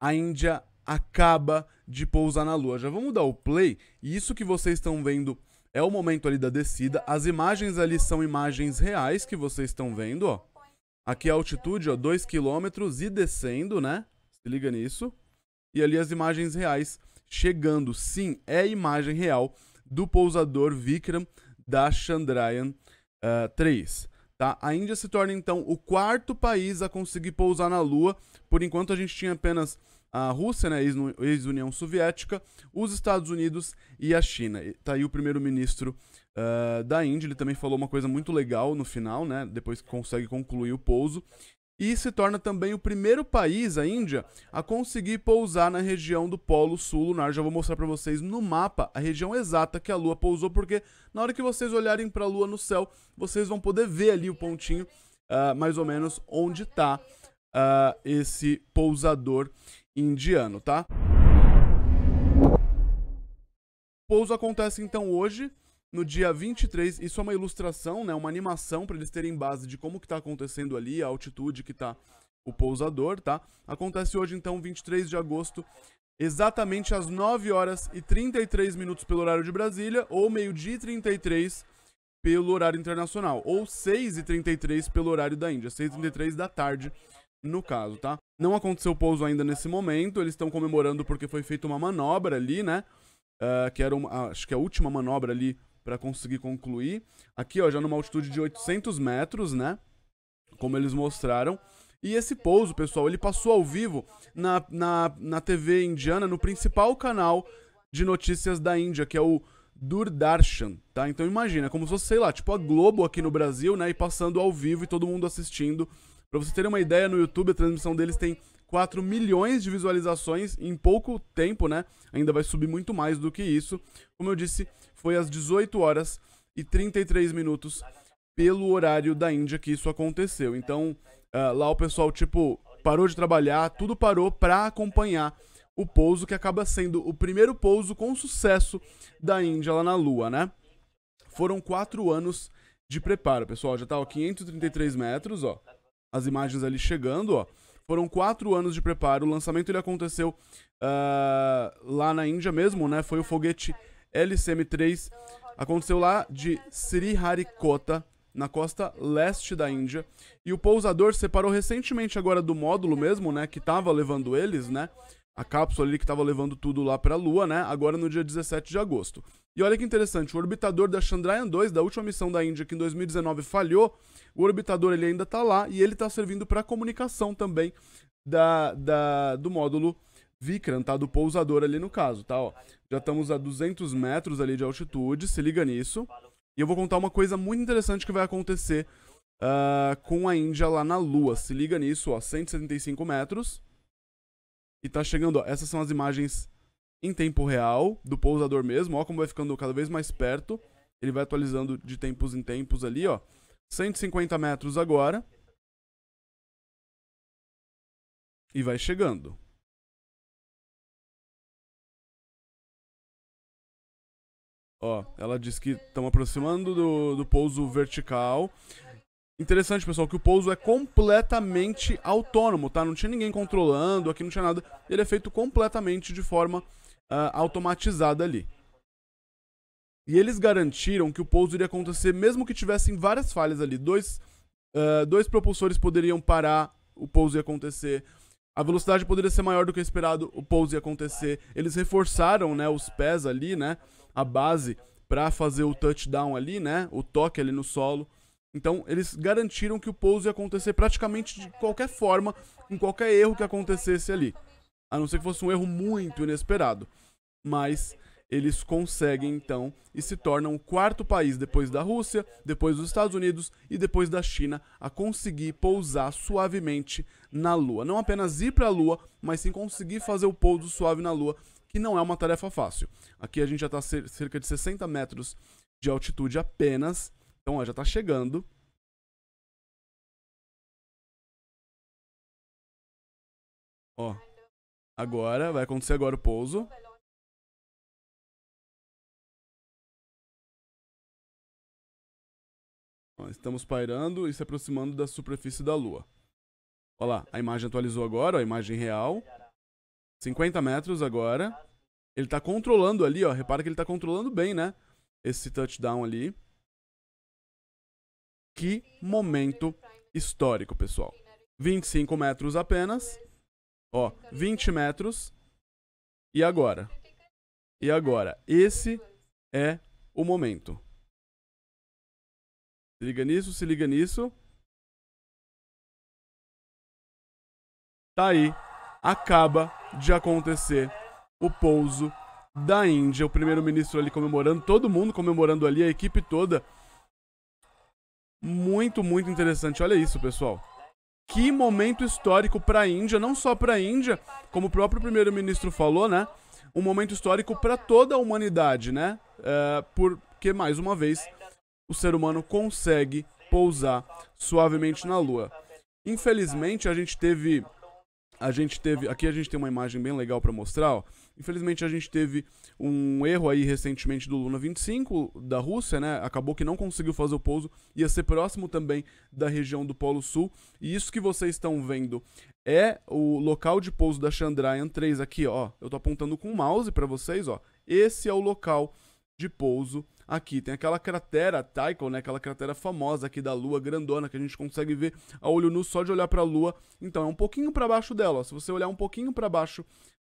a Índia acaba de pousar na Lua. Já vamos dar o play, e isso que vocês estão vendo é o momento ali da descida. As imagens ali são imagens reais que vocês estão vendo, ó. Aqui a é altitude, ó, 2 km e descendo, né? Se liga nisso. E ali as imagens reais chegando. Sim, é imagem real do pousador Vikram da Chandrayaan uh, eh, 3. Tá? A Índia se torna então o quarto país a conseguir pousar na Lua. Por enquanto a gente tinha apenas a Rússia, né, ex-União Soviética, os Estados Unidos e a China. Tá aí o primeiro-ministro uh, da Índia, ele também falou uma coisa muito legal no final, né, depois que consegue concluir o pouso, e se torna também o primeiro país, a Índia, a conseguir pousar na região do Polo Sul Lunar. Já vou mostrar para vocês no mapa a região exata que a Lua pousou, porque na hora que vocês olharem para a Lua no céu, vocês vão poder ver ali o pontinho, uh, mais ou menos, onde está uh, ah, esse pousador indiano, tá? O pouso acontece então hoje no dia 23, isso é uma ilustração, né, uma animação para eles terem base de como que tá acontecendo ali, a altitude que tá o pousador, tá? Acontece hoje então, 23 de agosto, exatamente às 9 horas e 33 minutos pelo horário de Brasília ou meio-dia e 33 pelo horário internacional, ou 6 e 33 pelo horário da Índia, 6 e 33 da tarde, no caso, tá? Não aconteceu pouso ainda nesse momento, eles estão comemorando porque foi feita uma manobra ali, né? Uh, que era uma, acho que a última manobra ali para conseguir concluir. Aqui, ó, já numa altitude de 800 metros, né? Como eles mostraram. E esse pouso, pessoal, ele passou ao vivo na, na, na TV indiana, no principal canal de notícias da Índia, que é o Durdarshan, tá? Então imagina, é como se fosse, sei lá, tipo a Globo aqui no Brasil, né? E passando ao vivo e todo mundo assistindo. Pra você ter uma ideia, no YouTube a transmissão deles tem 4 milhões de visualizações em pouco tempo, né? Ainda vai subir muito mais do que isso. Como eu disse, foi às 18 horas e 33 minutos pelo horário da Índia que isso aconteceu. Então, uh, lá o pessoal, tipo, parou de trabalhar, tudo parou para acompanhar o pouso, que acaba sendo o primeiro pouso com sucesso da Índia lá na Lua, né? Foram quatro anos de preparo, pessoal. Já tá, ó, 533 metros, ó. As imagens ali chegando, ó. Foram quatro anos de preparo. O lançamento ele aconteceu uh, lá na Índia mesmo, né? Foi o foguete LCM-3. Aconteceu lá de Sriharikota, na costa leste da Índia. E o pousador separou recentemente agora do módulo mesmo, né? Que estava levando eles, né? a cápsula ali que estava levando tudo lá para a Lua, né? Agora no dia 17 de agosto. E olha que interessante, o orbitador da Chandrayaan-2, da última missão da Índia que em 2019 falhou, o orbitador ele ainda está lá e ele está servindo para comunicação também da, da, do módulo Vikram, tá? Do pousador ali no caso, tá? Ó, já estamos a 200 metros ali de altitude, se liga nisso. E eu vou contar uma coisa muito interessante que vai acontecer uh, com a Índia lá na Lua. Se liga nisso, ó, 175 metros. E tá chegando, ó. Essas são as imagens em tempo real do pousador mesmo. Ó como vai ficando cada vez mais perto. Ele vai atualizando de tempos em tempos ali, ó. 150 metros agora. E vai chegando. Ó, ela diz que estamos aproximando do, do pouso vertical. Interessante, pessoal, que o pouso é completamente autônomo, tá? Não tinha ninguém controlando, aqui não tinha nada. Ele é feito completamente de forma uh, automatizada ali. E eles garantiram que o pouso iria acontecer mesmo que tivessem várias falhas ali. Dois, uh, dois propulsores poderiam parar, o pouso ia acontecer. A velocidade poderia ser maior do que esperado, o pouso ia acontecer. Eles reforçaram, né, os pés ali, né, a base para fazer o touchdown ali, né, o toque ali no solo. Então, eles garantiram que o pouso ia acontecer praticamente de qualquer forma, em qualquer erro que acontecesse ali. A não ser que fosse um erro muito inesperado. Mas eles conseguem então e se tornam o quarto país depois da Rússia, depois dos Estados Unidos e depois da China a conseguir pousar suavemente na Lua. Não apenas ir para a Lua, mas sim conseguir fazer o pouso suave na Lua, que não é uma tarefa fácil. Aqui a gente já está cerca de 60 metros de altitude apenas então, ó, já tá chegando. Ó. Agora, vai acontecer agora o pouso. Ó, estamos pairando e se aproximando da superfície da Lua. Ó lá, a imagem atualizou agora, ó, a imagem real. 50 metros agora. Ele está controlando ali, ó. Repara que ele está controlando bem, né? Esse touchdown ali. Que momento histórico, pessoal. 25 metros apenas. Ó, 20 metros. E agora? E agora? Esse é o momento. Se liga nisso, se liga nisso. Tá aí. Acaba de acontecer o pouso da Índia. O primeiro-ministro ali comemorando, todo mundo comemorando ali, a equipe toda muito, muito interessante. Olha isso, pessoal. Que momento histórico para a Índia, não só para a Índia, como o próprio primeiro-ministro falou, né? Um momento histórico para toda a humanidade, né? É, porque, mais uma vez, o ser humano consegue pousar suavemente na Lua. Infelizmente, a gente teve a gente teve. Aqui a gente tem uma imagem bem legal para mostrar. Ó. Infelizmente a gente teve um erro aí recentemente do Luna 25 da Rússia, né? Acabou que não conseguiu fazer o pouso, ia ser próximo também da região do Polo Sul. E isso que vocês estão vendo é o local de pouso da Chandrayaan 3 aqui, ó. Eu tô apontando com o mouse para vocês, ó. Esse é o local de pouso aqui. Tem aquela cratera Tycho, né? Aquela cratera famosa aqui da Lua grandona que a gente consegue ver a olho nu só de olhar para a Lua. Então é um pouquinho para baixo dela. Ó. Se você olhar um pouquinho para baixo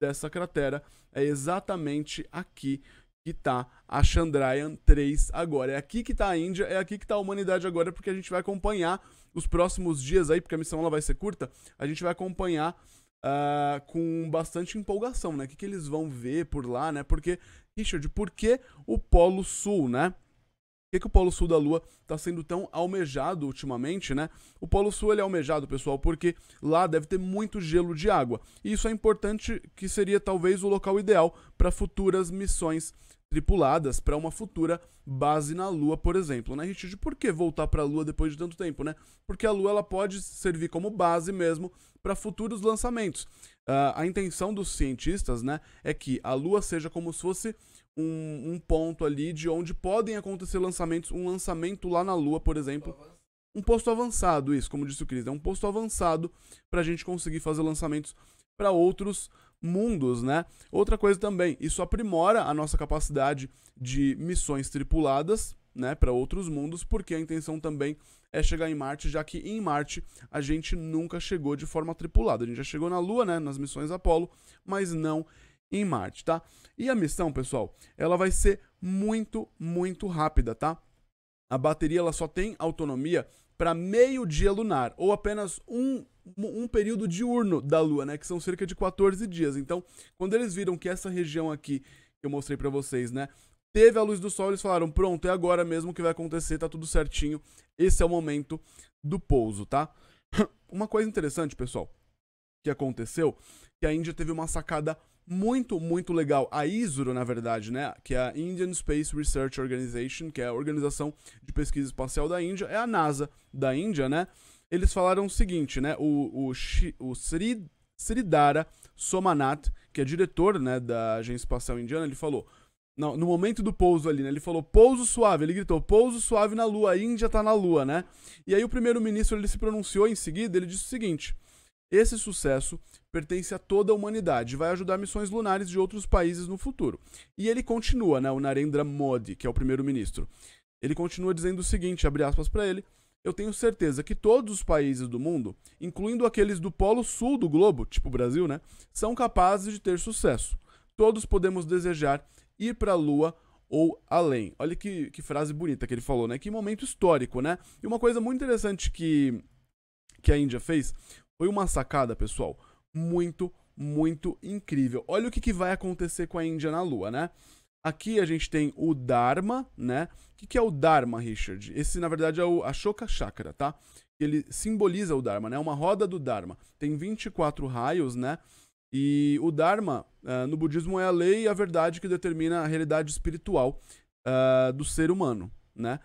dessa cratera, é exatamente aqui que está a Chandrayaan 3 agora. É aqui que está a Índia, é aqui que está a humanidade agora, porque a gente vai acompanhar os próximos dias aí, porque a missão ela vai ser curta. A gente vai acompanhar uh, com bastante empolgação, né? O que, que eles vão ver por lá, né? Porque, Richard, por que o Polo Sul, né? Por que, que o Polo Sul da Lua está sendo tão almejado ultimamente, né? O Polo Sul ele é almejado, pessoal, porque lá deve ter muito gelo de água. E isso é importante, que seria talvez o local ideal para futuras missões tripuladas para uma futura base na Lua, por exemplo, né, Richard? Por que voltar para a Lua depois de tanto tempo, né? Porque a Lua ela pode servir como base mesmo para futuros lançamentos. Uh, a intenção dos cientistas né, é que a Lua seja como se fosse um, um, ponto ali de onde podem acontecer lançamentos. Um lançamento lá na Lua, por exemplo. Um posto avançado, isso, como disse o Cris. É um posto avançado para a gente conseguir fazer lançamentos para outros mundos, né? Outra coisa também, isso aprimora a nossa capacidade de missões tripuladas né, para outros mundos, porque a intenção também é chegar em Marte, já que em Marte a gente nunca chegou de forma tripulada. A gente já chegou na Lua, né, nas missões Apollo, mas não em Marte, tá? E a missão, pessoal, ela vai ser muito, muito rápida, tá? A bateria ela só tem autonomia para meio dia lunar ou apenas um um período diurno da Lua, né, que são cerca de 14 dias. Então, quando eles viram que essa região aqui que eu mostrei para vocês, né, teve a luz do sol, eles falaram: pronto, é agora mesmo que vai acontecer, tá tudo certinho. Esse é o momento do pouso, tá? uma coisa interessante, pessoal, que aconteceu, que a Índia teve uma sacada muito, muito legal. A ISRO, na verdade, né, que é a Indian Space Research Organization, que é a Organização de Pesquisa Espacial da Índia, é a NASA da Índia, né? Eles falaram o seguinte, né? O, o, o Sri, Sridhara Somanath, que é diretor né, da Agência Espacial Indiana, ele falou: não, no momento do pouso ali, né? Ele falou pouso suave, ele gritou pouso suave na lua, a Índia tá na lua, né? E aí o primeiro-ministro ele se pronunciou em seguida, ele disse o seguinte: esse sucesso pertence a toda a humanidade, vai ajudar missões lunares de outros países no futuro. E ele continua, né, o Narendra Modi, que é o primeiro-ministro. Ele continua dizendo o seguinte, abre aspas para ele: eu tenho certeza que todos os países do mundo, incluindo aqueles do polo sul do globo, tipo Brasil, né, são capazes de ter sucesso. Todos podemos desejar ir para a Lua ou além. Olha que, que frase bonita que ele falou, né? Que momento histórico, né? E uma coisa muito interessante que, que a Índia fez foi uma sacada, pessoal, muito, muito incrível. Olha o que, que vai acontecer com a Índia na Lua, né? Aqui a gente tem o Dharma, né? O que, que é o Dharma, Richard? Esse, na verdade, é o Ashoka Chakra, tá? Ele simboliza o Dharma, né? É uma roda do Dharma. Tem 24 raios, né? E o Dharma, uh, no budismo, é a lei e a verdade que determina a realidade espiritual uh, do ser humano, né?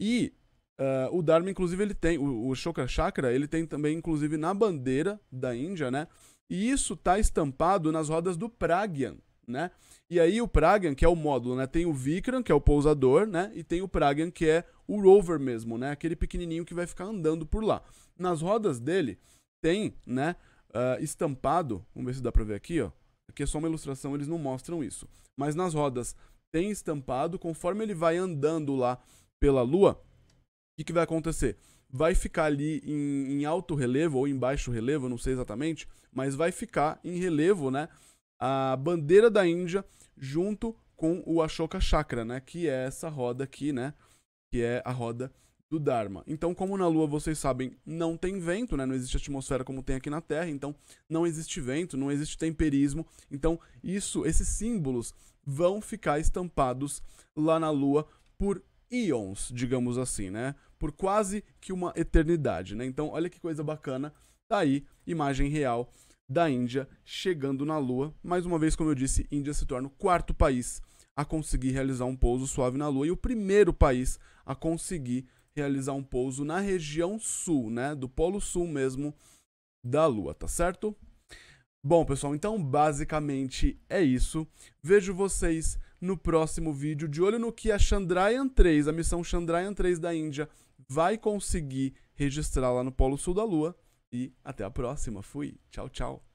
E uh, o Dharma, inclusive, ele tem, o, o Shoka Chakra, ele tem também, inclusive, na bandeira da Índia, né? E isso tá estampado nas rodas do Pragyan, né? E aí o Pragyan, que é o módulo, né? Tem o Vikram, que é o pousador, né? E tem o Pragyan, que é o rover mesmo, né? Aquele pequenininho que vai ficar andando por lá. Nas rodas dele tem, né? uh, estampado. Vamos ver se dá pra ver aqui, ó. Aqui é só uma ilustração, eles não mostram isso. Mas nas rodas tem estampado. Conforme ele vai andando lá pela lua, o que, que, vai acontecer? Vai ficar ali em, em, alto relevo ou em baixo relevo, não sei exatamente, mas vai ficar em relevo, né? A bandeira da Índia junto com o Ashoka Chakra, né? Que é essa roda aqui, né? Que é a roda do Dharma. Então, como na Lua, vocês sabem, não tem vento, né? Não existe atmosfera como tem aqui na Terra, então não existe vento, não existe temperismo. Então, isso, esses símbolos vão ficar estampados lá na Lua por íons, digamos assim, né? Por quase que uma eternidade, né? Então, olha que coisa bacana. Tá aí, imagem real da Índia chegando na Lua. Mais uma vez, como eu disse, Índia se torna o quarto país a conseguir realizar um pouso suave na Lua e o primeiro país a conseguir realizar um pouso na região sul, né? Do polo sul mesmo da Lua, tá certo? Bom, pessoal, então basicamente é isso. Vejo vocês no próximo vídeo. De olho no que a Chandrayaan 3, a missão Chandrayaan 3 da Índia, vai conseguir registrar lá no Polo Sul da Lua. E até a próxima. Fui. Tchau, tchau.